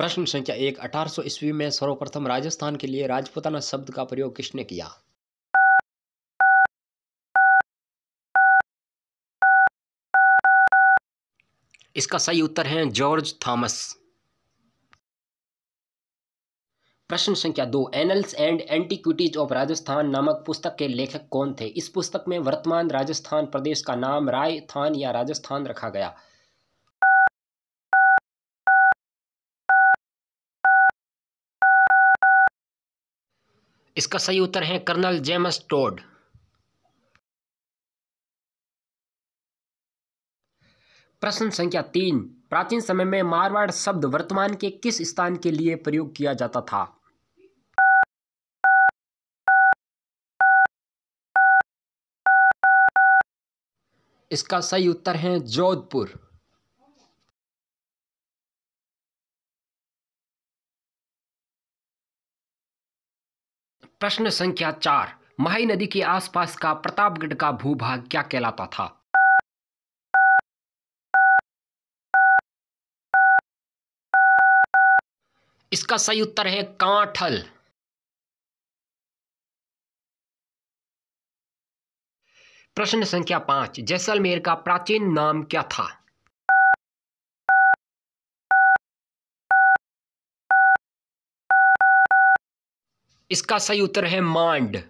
प्रश्न संख्या एक अठारह सौ ईस्वी में सर्वप्रथम राजस्थान के लिए राजपुताना शब्द का प्रयोग किसने किया इसका सही उत्तर है जॉर्ज थॉमस प्रश्न संख्या दो annals and antiquities of Rajasthan नामक पुस्तक के लेखक कौन थे इस पुस्तक में वर्तमान राजस्थान प्रदेश का नाम राय थान या राजस्थान रखा गया इसका सही उत्तर है कर्नल जेम्स टोड प्रश्न संख्या तीन प्राचीन समय में मारवाड़ शब्द वर्तमान के किस स्थान के लिए प्रयोग किया जाता था इसका सही उत्तर है जोधपुर प्रश्न संख्या चार महाई नदी के आसपास का प्रतापगढ़ का भूभाग क्या कहलाता था इसका सही उत्तर है कांठल प्रश्न संख्या पांच जैसलमेर का प्राचीन नाम क्या था इसका सही उत्तर है मांड